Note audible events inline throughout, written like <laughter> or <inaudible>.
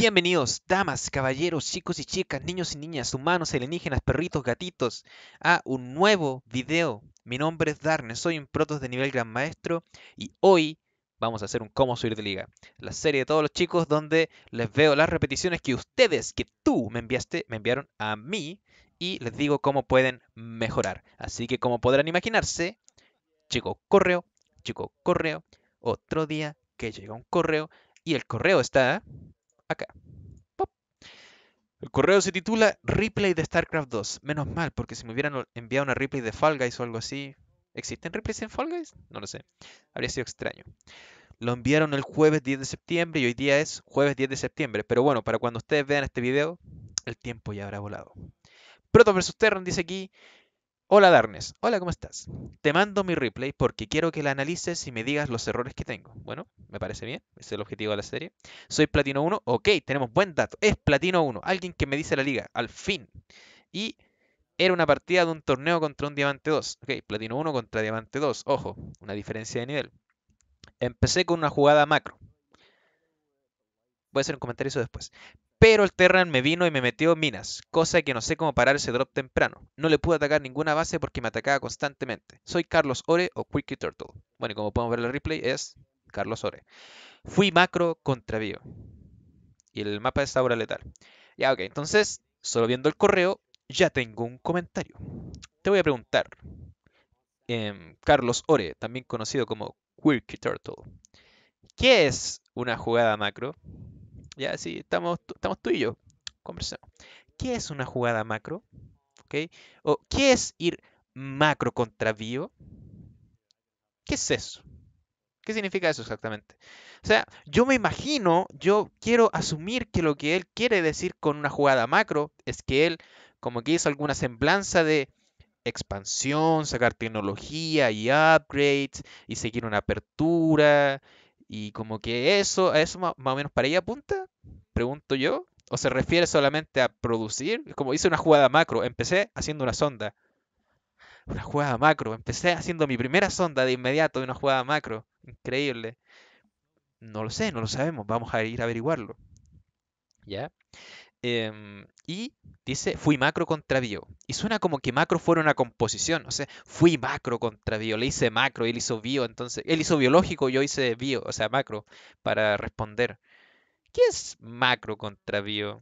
Bienvenidos, damas, caballeros, chicos y chicas, niños y niñas, humanos, alienígenas, perritos, gatitos, a un nuevo video. Mi nombre es Darne, soy un protos de nivel gran maestro y hoy vamos a hacer un cómo subir de liga. La serie de todos los chicos donde les veo las repeticiones que ustedes, que tú me enviaste, me enviaron a mí y les digo cómo pueden mejorar. Así que como podrán imaginarse, chico correo, chico correo, otro día que llega un correo y el correo está acá. El correo se titula Replay de StarCraft 2. Menos mal, porque si me hubieran enviado una replay de Fall Guys o algo así. ¿Existen replays en Fall Guys? No lo sé. Habría sido extraño. Lo enviaron el jueves 10 de septiembre y hoy día es jueves 10 de septiembre. Pero bueno, para cuando ustedes vean este video, el tiempo ya habrá volado. Proto vs Terran dice aquí, Hola Darnes, hola, ¿cómo estás? Te mando mi replay porque quiero que la analices y me digas los errores que tengo. Bueno, me parece bien, es el objetivo de la serie. Soy Platino 1, ok, tenemos buen dato, es Platino 1, alguien que me dice la liga, al fin. Y era una partida de un torneo contra un Diamante 2, ok, Platino 1 contra Diamante 2, ojo, una diferencia de nivel. Empecé con una jugada macro. Voy a hacer un comentario eso después. Pero el Terran me vino y me metió minas, cosa que no sé cómo parar ese drop temprano. No le pude atacar ninguna base porque me atacaba constantemente. Soy Carlos Ore o Quirky Turtle. Bueno, y como podemos ver en el replay, es Carlos Ore. Fui macro contra bio. Y el mapa es ahora letal. Ya, ok, entonces, solo viendo el correo, ya tengo un comentario. Te voy a preguntar. Em, Carlos Ore, también conocido como Quirky Turtle. ¿Qué es una jugada macro? Ya, sí, estamos, estamos tú y yo. Conversamos. ¿Qué es una jugada macro? ¿Okay? ¿O qué es ir macro contra bio? ¿Qué es eso? ¿Qué significa eso exactamente? O sea, yo me imagino, yo quiero asumir que lo que él quiere decir con una jugada macro es que él como que hizo alguna semblanza de expansión, sacar tecnología y upgrades y seguir una apertura y como que eso, a eso más, o menos para ella apunta, pregunto yo, o se refiere solamente a producir, como hice una jugada macro, empecé haciendo una sonda. Una jugada macro, empecé haciendo mi primera sonda de inmediato de una jugada macro. Increíble. No lo sé, no lo sabemos, vamos a ir a averiguarlo. ¿Ya? Em, y dice, fui macro contra bio. Y suena como que macro fuera una composición. O sea, fui macro contra bio. Le hice macro, él hizo bio. Entonces, él hizo biológico, yo hice bio, o sea, macro, para responder. ¿Qué es macro contra bio?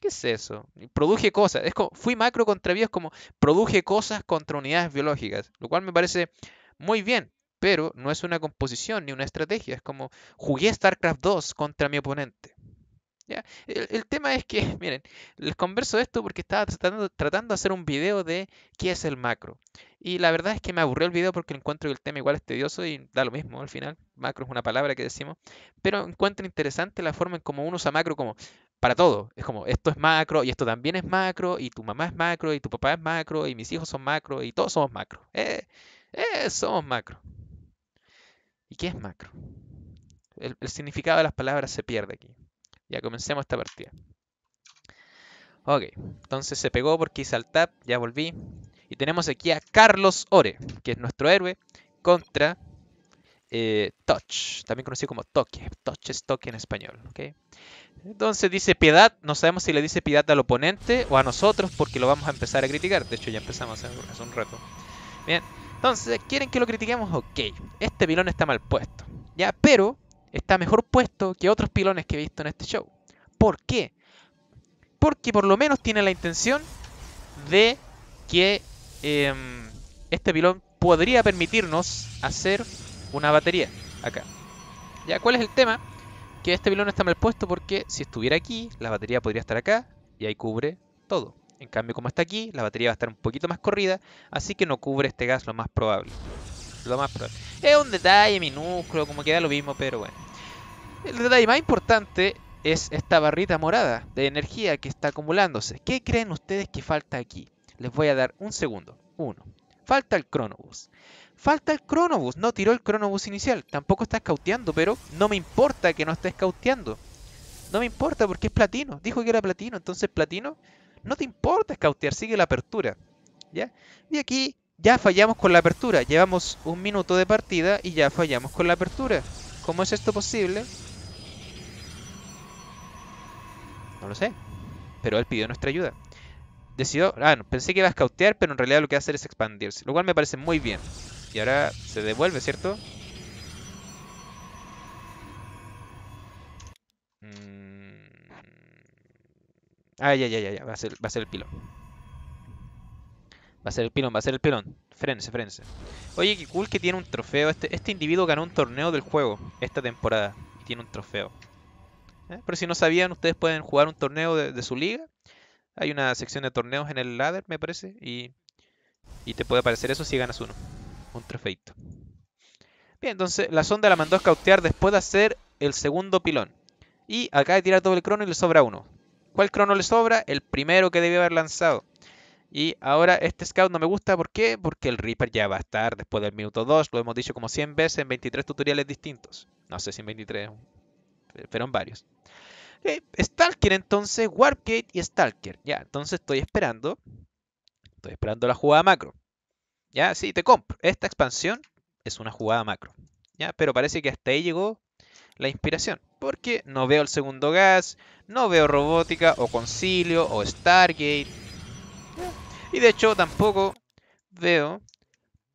¿Qué es eso? Produje cosas. Es como, fui macro contra bio, es como, produje cosas contra unidades biológicas. Lo cual me parece muy bien. Pero no es una composición ni una estrategia. Es como, jugué StarCraft 2 contra mi oponente. El, tema es que, <laughs> miren, les converso esto porque estaba tratando, de hacer un video de qué es el macro. Y la verdad es que me aburrió el video porque encuentro que el tema igual es tedioso y da lo mismo al final. Macro es una palabra que decimos. Pero encuentro interesante la forma en cómo uno usa macro como para todo. Es como, esto es macro y esto también es macro y tu mamá es macro y tu papá es macro y mis hijos son macro y todos somos macro. Eh, eh, somos macro. ¿Y qué es macro? el significado de las palabras se pierde aquí. Ya comencemos esta partida. Ok, entonces se pegó porque hice el tap, ya volví. Y tenemos aquí a Carlos Ore, que es nuestro héroe, contra eh, Touch, también conocido como Toque. Touch es Toque en español. ¿ok? Entonces dice piedad, no sabemos si le dice piedad al oponente o a nosotros porque lo vamos a empezar a criticar. De hecho ya empezamos, es un reto. Bien, entonces, ¿quieren que lo critiquemos? Ok, este pilón está mal puesto. Ya, pero está mejor puesto que otros pilones que he visto en este show. ¿Por qué? Porque por lo menos tiene la intención de que em, este pilón podría permitirnos hacer una batería acá. ¿Ya cuál es el tema? Que este pilón está mal puesto porque si estuviera aquí, la batería podría estar acá y ahí cubre todo. En cambio, como está aquí, la batería va a estar un poquito más corrida, así que no cubre este gas lo más probable lo más Es un detalle minúsculo, como queda lo mismo, pero bueno. El detalle más importante es esta barrita morada de energía que está acumulándose. ¿Qué creen ustedes que falta aquí? Les voy a dar un segundo. Uno. Falta el Cronobus. Falta el Cronobus. No tiró el Cronobus inicial. Tampoco está escauteando, pero no me importa que no esté escauteando. No me importa porque es platino. Dijo que era platino. Entonces platino no te importa escautear. Sigue la apertura. ¿Ya? Y aquí ya fallamos con la apertura. Llevamos un minuto de partida y ya fallamos con la apertura. ¿Cómo es esto posible? No lo sé. Pero él pidió nuestra ayuda. Decidió... Ah, no, pensé que iba a escautear pero en realidad lo que va a hacer es expandirse. Lo cual me parece muy bien. Y ahora se devuelve, ¿cierto? Mm. Ah, ya, ya, ya, ya. Va a ser, va a ser el pilo. Va a ser el pilón, va a ser el pilón. Frense, frense. Oye, qué cool que tiene un trofeo. Este, este, individuo ganó un torneo del juego esta temporada. Y tiene un trofeo. ¿Eh? Pero si no sabían, ustedes pueden jugar un torneo de, su liga. Hay una sección de torneos en el ladder, me parece. Y, te puede aparecer eso si ganas uno. Un trofeito. Bien, entonces la sonda la mandó a cautear después de hacer el segundo pilón. Y acaba de tirar el crono y le sobra uno. ¿Cuál crono le sobra? El primero que debió haber lanzado. Y ahora este scout no me gusta, ¿por qué? Porque el Reaper ya va a estar después del minuto 2, lo hemos dicho como 100 veces en 23 tutoriales distintos. No sé si en 23, en eh, varios. Eh, Stalker entonces, Warpgate y Stalker. Ya, entonces estoy esperando. Estoy esperando la jugada macro. Ya, sí, te compro. Esta expansión es una jugada macro. Ya, pero parece que hasta ahí llegó la inspiración. Porque no veo el segundo gas, no veo robótica o concilio o Stargate. Y de hecho tampoco veo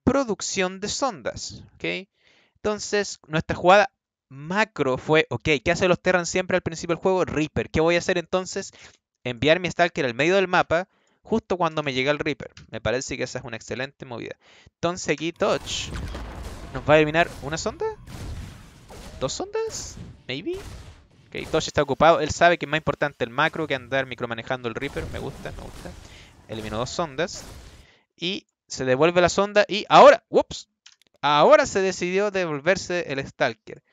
producción de sondas. ¿okay? Entonces, nuestra jugada macro fue, ok, ¿qué hacen los Terran siempre al principio del juego? Reaper. ¿Qué voy a hacer entonces? Enviar mi Stalker al medio del mapa justo cuando me llega el Reaper. Me parece que esa es una excelente movida. Entonces aquí Touch nos va a eliminar una sonda. ¿Dos sondas? Maybe. Ok, Touch está ocupado. Él sabe que es más importante el macro que andar micromanejando el Reaper. Me gusta, me gusta. Eliminó dos sondas. Y se devuelve la sonda y ahora, ups, ahora se decidió devolverse el Stalker.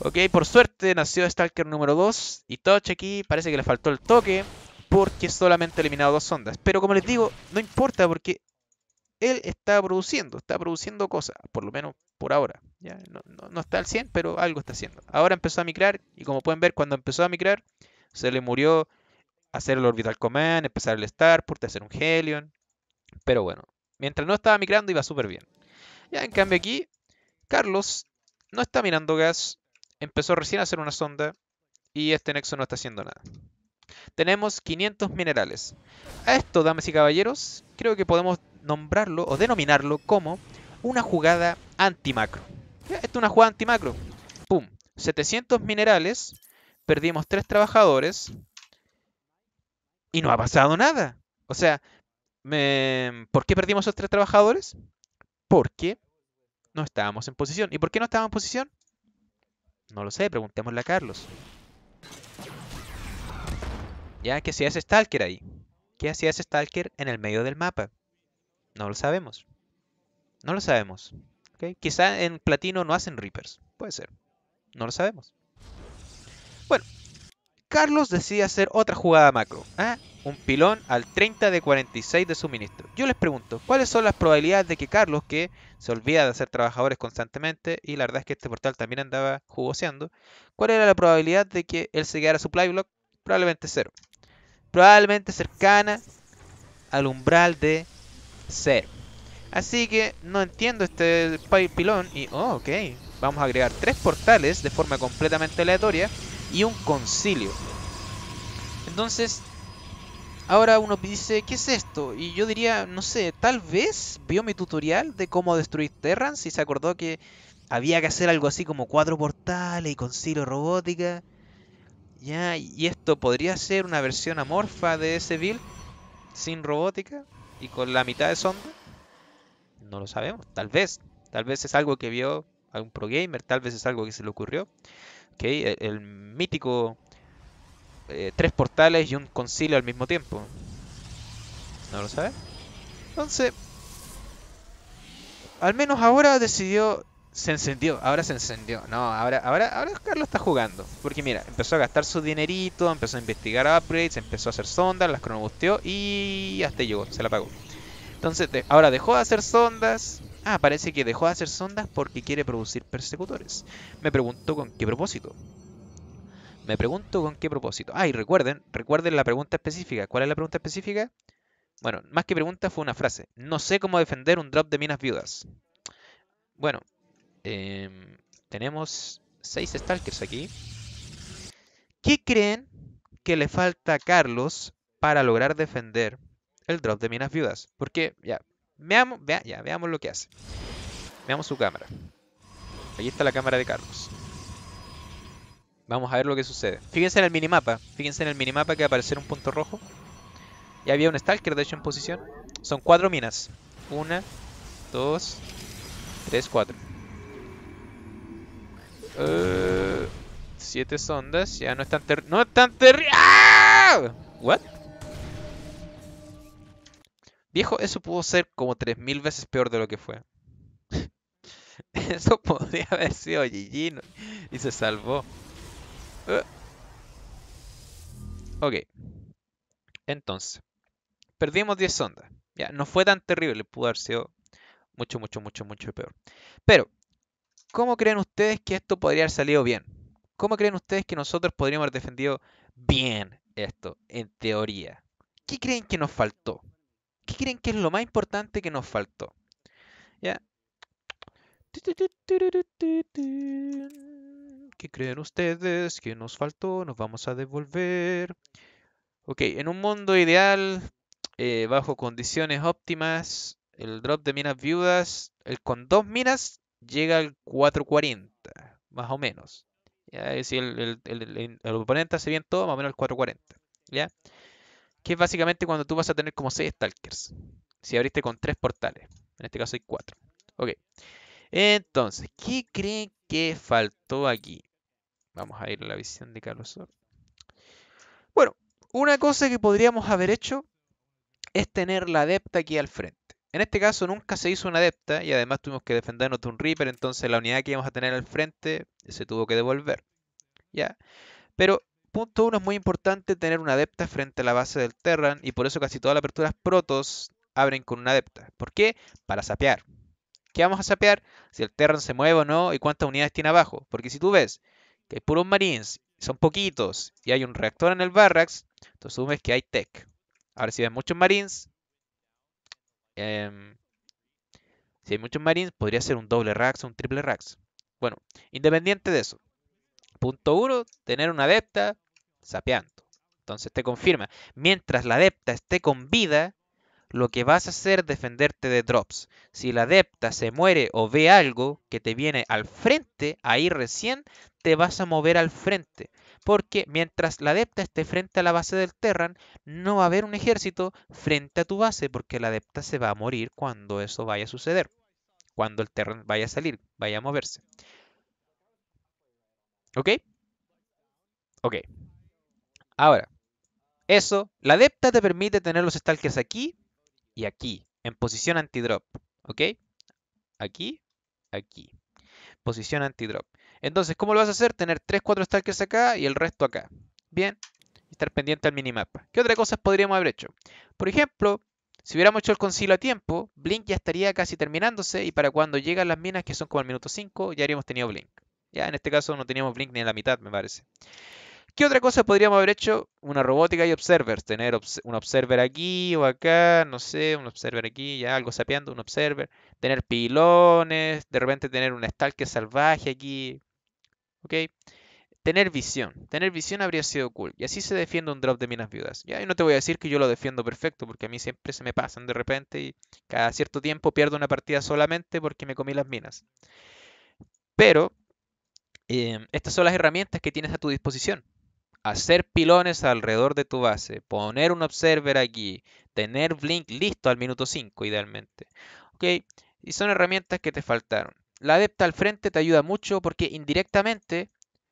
Ok, por suerte nació Stalker número 2 y Touch aquí parece que le faltó el toque porque solamente Eliminó eliminado dos sondas. Pero como les digo, no importa porque él está produciendo, está produciendo cosas, por lo menos por ahora. ¿ya? No, no, está al 100, pero algo está haciendo. Ahora empezó a migrar y como pueden ver, cuando empezó a migrar, se le murió hacer el Orbital Command, empezar el Starport, hacer un Helion. Pero bueno, mientras no estaba migrando iba súper bien. Ya en cambio aquí, Carlos no está mirando gas, empezó recién a hacer una sonda y este nexo no está haciendo nada. Tenemos 500 minerales. A esto, damas y caballeros, creo que podemos nombrarlo o denominarlo como una jugada antimacro. Esto es una jugada antimacro. Pum, 700 minerales, perdimos 3 trabajadores, y no ha pasado nada. O sea, ¿por qué perdimos esos tres trabajadores? Porque no estábamos en posición. ¿Y por qué no estábamos en posición? No lo sé, preguntémosle a Carlos. Ya, ¿qué hacía ese Stalker ahí? ¿Qué hacía ese Stalker en el medio del mapa? No lo sabemos. No lo sabemos. ¿Okay? Quizá en platino no hacen Reapers. Puede ser. No lo sabemos. Bueno, Carlos decide hacer otra jugada macro. ¿ah? Un pilón al 30 de 46 de suministro. Yo les pregunto, ¿cuáles son las probabilidades de que Carlos, que se olvida de hacer trabajadores constantemente, y la verdad es que este portal también andaba jugoseando, cuál era la probabilidad de que él se quedara supply block? Probablemente cero. Probablemente cercana al umbral de cero. Así que no entiendo este pilón y, oh, ok, vamos a agregar tres portales de forma completamente aleatoria y un concilio. Entonces, ahora uno dice, ¿qué es esto? Y yo diría, no sé, tal vez vio mi tutorial de cómo destruir Terrans y se acordó que había que hacer algo así como cuatro portales y concilio robótica. Ya, y esto podría ser una versión amorfa de ese build sin robótica y con la mitad de sonda. No lo sabemos, tal vez. Tal vez es algo que vio algún pro gamer, tal vez es algo que se le ocurrió. El, mítico eh, tres portales y un concilio al mismo tiempo. ¿No lo sabes? Entonces, al menos ahora decidió, se encendió, ahora se encendió. No, ahora, ahora, ahora Carlos está jugando. Porque mira, empezó a gastar su dinerito, empezó a investigar upgrades, empezó a hacer sondas, las cronobusteó y hasta llegó, se la pagó. Entonces, ahora dejó de hacer sondas, Ah, parece que dejó de hacer sondas porque quiere producir persecutores. Me pregunto con qué propósito. Me pregunto con qué propósito. Ah, y recuerden, recuerden la pregunta específica. ¿Cuál es la pregunta específica? Bueno, más que pregunta fue una frase. No sé cómo defender un drop de minas viudas. Bueno, em, tenemos seis stalkers aquí. ¿Qué creen que le falta a Carlos para lograr defender el drop de minas viudas? Porque, ya, Veamos, ya, veamos lo que hace. Veamos su cámara. Ahí está la cámara de Carlos. Vamos a ver lo que sucede. Fíjense en el minimapa. Fíjense en el minimapa que va a aparecer un punto rojo. Y había un Stalker, de hecho, en posición. Son cuatro minas. Una, dos, tres, cuatro. Eh, siete sondas. Ya no están ter... ¡No están ¡Ah! ¿What? Viejo, eso pudo ser como 3.000 veces peor de lo que fue. <laughs> eso podría haber sido GG y se salvó. Eh. Ok. Entonces, perdimos 10 ondas. Ya, no fue tan terrible, pudo haber sido mucho, mucho, mucho, mucho peor. Pero, ¿cómo creen ustedes que esto podría haber salido bien? ¿Cómo creen ustedes que nosotros podríamos haber defendido bien esto, en teoría? ¿Qué creen que nos faltó? creen que es lo más importante que nos faltó? ¿Ya? ¿Qué creen ustedes que nos faltó? Nos vamos a devolver. Ok, en un mundo ideal, eh, bajo condiciones óptimas, el drop de minas viudas, el con dos minas, llega al 440, más o menos. ¿ya? Es decir, el, el, oponente hace bien todo, más o menos el 440. ¿ya? Que es básicamente cuando tú vas a tener como 6 stalkers. Si abriste con 3 portales. En este caso hay 4. Ok. Entonces, ¿qué creen que faltó aquí? Vamos a ir a la visión de Carlos Bueno, una cosa que podríamos haber hecho es tener la adepta aquí al frente. En este caso nunca se hizo una adepta y además tuvimos que defendernos de un Reaper, entonces la unidad que íbamos a tener al frente se tuvo que devolver. ¿Ya? Pero Punto uno, es muy importante tener una adepta frente a la base del Terran y por eso casi todas las aperturas protos abren con una adepta. ¿Por qué? Para sapear. ¿Qué vamos a sapear? Si el Terran se mueve o no y cuántas unidades tiene abajo. Porque si tú ves que hay puros Marines, son poquitos y hay un reactor en el Barracks, tú asumes que hay tech. Ahora, si ves muchos Marines, em, si hay muchos Marines, podría ser un doble Rax o un triple Rax. Bueno, independiente de eso. Punto uno, tener una adepta sapeando. Entonces te confirma, mientras la adepta esté con vida, lo que vas a hacer es defenderte de drops. Si la adepta se muere o ve algo que te viene al frente, ahí recién te vas a mover al frente. Porque mientras la adepta esté frente a la base del Terran, no va a haber un ejército frente a tu base, porque la adepta se va a morir cuando eso vaya a suceder. Cuando el Terran vaya a salir, vaya a moverse. ¿Ok? Ok. Ahora, eso, la adepta te permite tener los stalkers aquí y aquí, en posición anti-drop, ¿ok? Aquí, aquí, posición anti-drop. Entonces, ¿cómo lo vas a hacer? Tener 3, 4 stalkers acá y el resto acá. Bien, estar pendiente al minimapa. ¿Qué otras cosas podríamos haber hecho? Por ejemplo, si hubiéramos hecho el concilio a tiempo, Blink ya estaría casi terminándose y para cuando llegan las minas, que son como el minuto 5, ya habríamos tenido Blink. Ya en este caso no teníamos Blink ni en la mitad, me parece. ¿Qué otra cosa podríamos haber hecho? Una robótica y observers. Tener un observer aquí o acá, no sé, un observer aquí, ya algo sapeando, un observer. Tener pilones, de repente tener un stalker salvaje aquí. ¿Ok? Tener visión. Tener visión habría sido cool. Y así se defiende un drop de minas viudas. Ya, y no te voy a decir que yo lo defiendo perfecto, porque a mí siempre se me pasan de repente y cada cierto tiempo pierdo una partida solamente porque me comí las minas. Pero... Em, estas son las herramientas que tienes a tu disposición hacer pilones alrededor de tu base, poner un observer aquí, tener Blink listo al minuto 5 idealmente. ¿Ok? Y son herramientas que te faltaron. La adepta al frente te ayuda mucho porque indirectamente,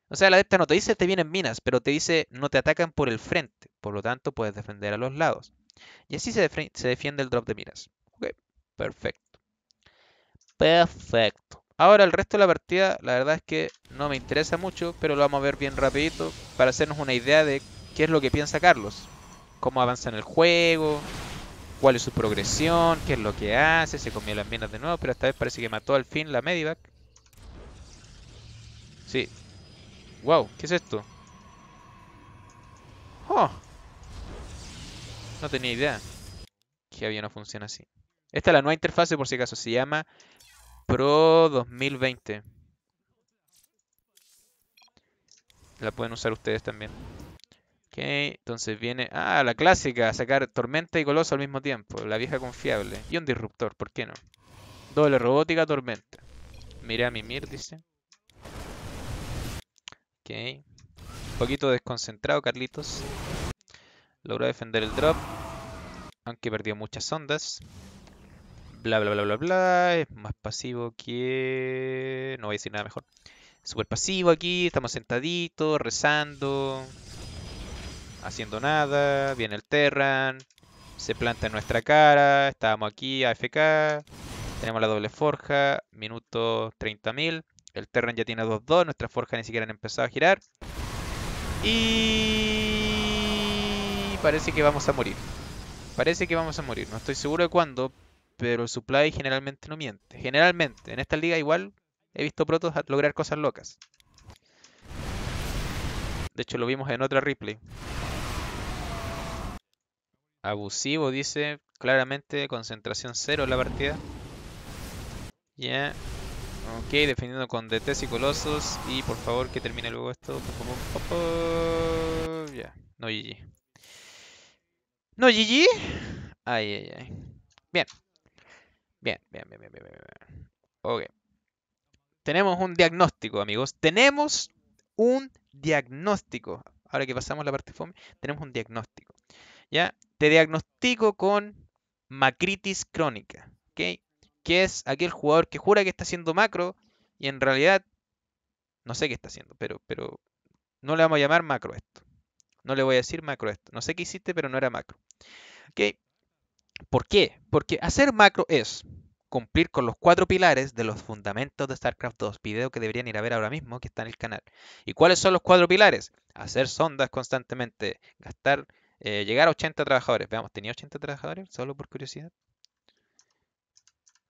o sea, la adepta no te dice te vienen minas, pero te dice no te atacan por el frente, por lo tanto puedes defender a los lados. Y así se, se defiende el drop de minas. perfecto. Perfecto. Ahora el resto de la partida, la verdad es que no me interesa mucho, pero lo vamos a ver bien rapidito para hacernos una idea de qué es lo que piensa Carlos. Cómo avanza en el juego, cuál es su progresión, qué es lo que hace, se comió las minas de nuevo, pero esta vez parece que mató al fin la medivac. Sí. Wow, ¿qué es esto? Oh. No tenía idea que había no funciona así. Esta es la nueva interfase por si acaso, se llama Pro 2020. La pueden usar ustedes también. Ok, entonces viene... Ah, la clásica, sacar Tormenta y Coloso al mismo tiempo. La vieja confiable. Y un disruptor, ¿por qué no? Doble robótica, Tormenta. Miré a Mimir, dice. Ok. Un poquito desconcentrado, Carlitos. Logró defender el drop. Aunque perdió muchas ondas bla bla bla bla bla, es más pasivo que... no voy a decir nada mejor. Súper pasivo aquí, estamos sentaditos, rezando, haciendo nada, viene el Terran, se planta en nuestra cara, estábamos aquí, AFK, tenemos la doble forja, minuto 30.000, el Terran ya tiene 2-2, nuestras forjas ni siquiera han empezado a girar. Y parece que vamos a morir. Parece que vamos a morir, no estoy seguro de cuándo, pero el supply generalmente no miente. Generalmente, en esta liga igual he visto protos lograr cosas locas. De hecho, lo vimos en otra replay. Abusivo, dice. Claramente, concentración cero en la partida. Ya. Ok, defendiendo con DTs y Colosos. Y por favor que termine luego esto. Ya, no GG. No GG. Ay, ay, ay. Bien. Bien, bien, bien, bien, bien, bien. Ok. Tenemos un diagnóstico, amigos. Tenemos un diagnóstico. Ahora que pasamos la parte fome, tenemos un diagnóstico. ¿Ya? Te diagnostico con macritis crónica. ¿Ok? Que es aquel jugador que jura que está haciendo macro y en realidad no sé qué está haciendo, pero, pero no le vamos a llamar macro esto. No le voy a decir macro esto. No sé qué hiciste, pero no era macro. ¿Ok? ¿Por qué? Porque hacer macro es cumplir con los cuatro pilares de los fundamentos de StarCraft 2, video que deberían ir a ver ahora mismo que está en el canal. ¿Y cuáles son los cuatro pilares? Hacer sondas constantemente, gastar, eh, llegar a 80 trabajadores. Veamos, ¿tenía 80 trabajadores? Solo por curiosidad.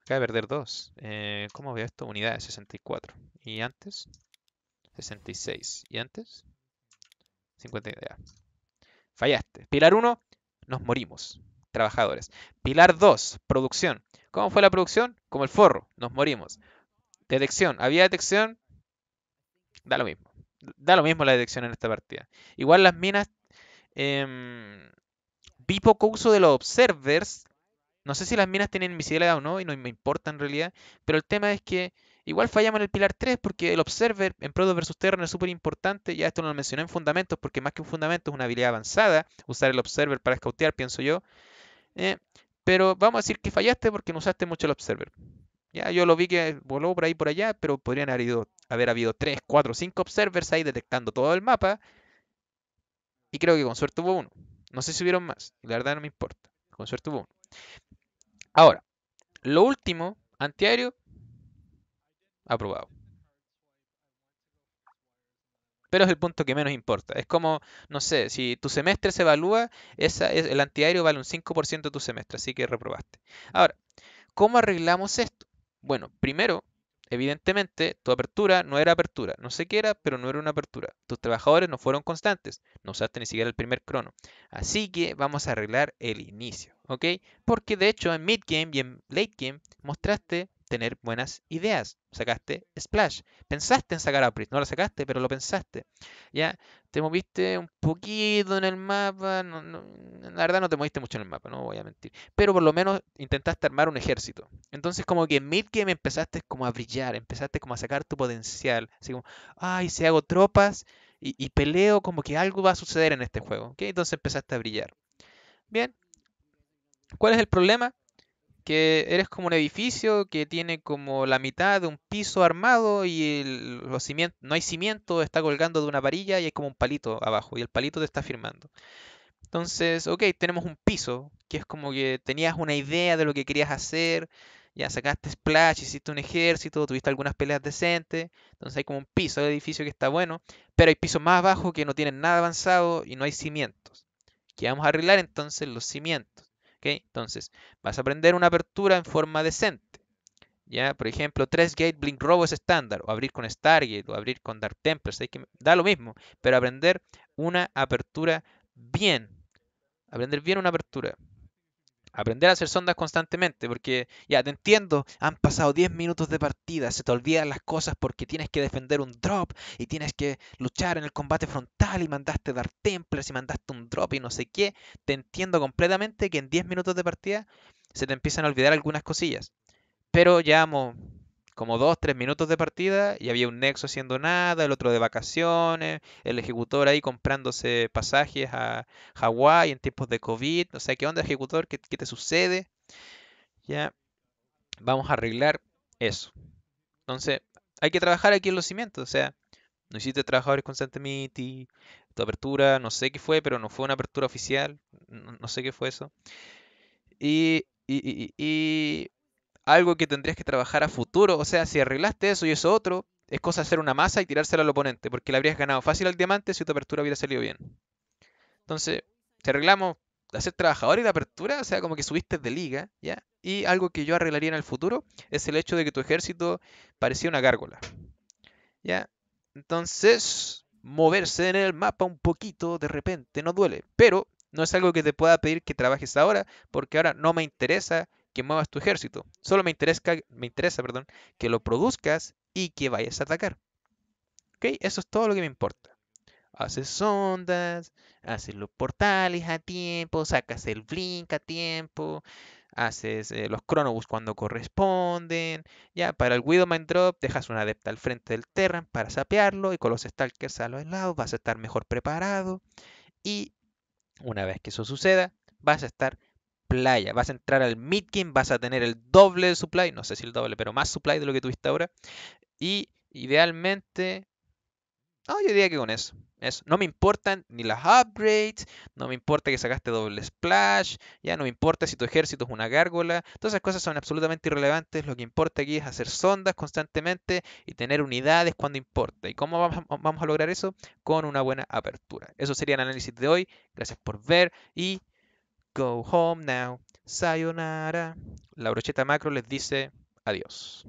Acaba de perder dos eh, ¿Cómo veo esto? Unidades, 64. ¿Y antes? 66. ¿Y antes? 50. Fallaste. Pilar 1, nos morimos trabajadores. Pilar 2, producción. ¿Cómo fue la producción? Como el forro, nos morimos. Detección, ¿había detección? Da lo mismo. Da lo mismo la detección en esta partida. Igual las minas... Em, vi poco uso de los observers. No sé si las minas tienen invisibilidad o no, y no me importa en realidad. Pero el tema es que igual fallamos en el pilar 3 porque el observer en Product versus Terror es súper importante. Ya esto no lo mencioné en fundamentos porque más que un fundamento es una habilidad avanzada. Usar el observer para scoutear pienso yo. ¿eh? pero vamos a decir que fallaste porque no usaste mucho el observer. Ya, yo lo vi que voló por ahí por allá, pero podrían haber, haber habido 3, 4, 5 observers ahí detectando todo el mapa. Y creo que con suerte hubo uno. No sé si hubieron más. La verdad no me importa. Con suerte hubo uno. Ahora, lo último, antiaéreo, aprobado pero es el punto que menos importa. Es como, no sé, si tu semestre se evalúa, es, el antiaéreo vale un 5% de tu semestre, así que reprobaste. Ahora, ¿cómo arreglamos esto? Bueno, primero, evidentemente, tu apertura no era apertura. No sé qué era, pero no era una apertura. Tus trabajadores no fueron constantes. No usaste ni siquiera el primer crono. Así que vamos a arreglar el inicio, ¿ok? Porque de hecho en mid game y en late game mostraste tener buenas ideas. Sacaste Splash. Pensaste en sacar Pris no lo sacaste, pero lo pensaste. Ya, te moviste un poquito en el mapa. No, la verdad no te moviste mucho en el mapa, no voy a mentir. Pero por lo menos intentaste armar un ejército. Entonces como que en midgame empezaste como a brillar, empezaste como a sacar tu potencial. Así como, ay, si hago tropas y, peleo, como que algo va a suceder en este juego. Entonces empezaste a brillar. Bien. ¿Cuál es el problema? que eres como un edificio que tiene como la mitad de un piso armado y los cimientos, no hay cimiento, está colgando de una varilla y es como un palito abajo y el palito te está firmando. Entonces, ok, tenemos un piso, que es como que tenías una idea de lo que querías hacer, ya sacaste splash, hiciste un ejército, tuviste algunas peleas decentes, entonces hay como un piso de edificio que está bueno, pero hay pisos más abajo que no tienen nada avanzado y no hay cimientos. ¿Qué vamos a arreglar entonces los cimientos? Entonces, vas a aprender una apertura en forma decente. ¿Ya? Por ejemplo, 3-gate blink robo es estándar, o abrir con Stargate, o abrir con Dark temples, que, da lo mismo, pero aprender una apertura bien, aprender bien una apertura, aprender a hacer sondas constantemente, porque ya te entiendo, han pasado 10 minutos de partida, se te olvidan las cosas porque tienes que defender un drop y tienes que luchar en el combate frontal y mandaste dar temples y mandaste un drop y no sé qué. Te entiendo completamente que en 10 minutos de partida se te empiezan a olvidar algunas cosillas. Pero ya, amo como dos, tres minutos de partida y había un nexo haciendo nada, el otro de vacaciones, el ejecutor ahí comprándose pasajes a Hawái en tiempos de COVID. no sé ¿qué onda, ejecutor? ¿Qué, te sucede? Ya, vamos a arreglar eso. Entonces, hay que trabajar aquí en los cimientos. O sea, no hiciste trabajadores constantemente, tu apertura, no sé qué fue, pero no fue una apertura oficial, no, sé qué fue eso. Y, y, y algo que tendrías que trabajar a futuro. O sea, si arreglaste eso y eso otro, es cosa hacer una masa y tirársela al oponente, porque le habrías ganado fácil al diamante si tu apertura hubiera salido bien. Entonces, si arreglamos hacer trabajador y la apertura, o sea, como que subiste de liga, ¿ya? Y algo que yo arreglaría en el futuro es el hecho de que tu ejército parecía una gárgola. ¿Ya? Entonces, moverse en el mapa un poquito de repente no duele, pero no es algo que te pueda pedir que trabajes ahora, porque ahora no me interesa que muevas tu ejército. Solo me interesa, me interesa perdón, que lo produzcas y que vayas a atacar. ¿Ok? Eso es todo lo que me importa. Haces ondas haces los portales a tiempo, sacas el blink a tiempo, haces eh, los cronobus cuando corresponden. Ya, para el Widowmind Drop dejas un adepta al frente del Terran para sapearlo y con los Stalkers a los lados vas a estar mejor preparado. Y una vez que eso suceda, vas a estar playa. Vas a entrar al game, vas a tener el doble de supply, no sé si el doble, pero más supply de lo que tuviste ahora. Y idealmente, no, yo diría que con eso. eso. No me importan ni las upgrades, no me importa que sacaste doble splash, ya no me importa si tu ejército es una gárgola. Todas esas cosas son absolutamente irrelevantes. Lo que importa aquí es hacer sondas constantemente y tener unidades cuando importa. ¿Y cómo vamos a lograr eso? Con una buena apertura. Eso sería el análisis de hoy. Gracias por ver y Go home now. Sayonara. La brocheta macro les dice adiós.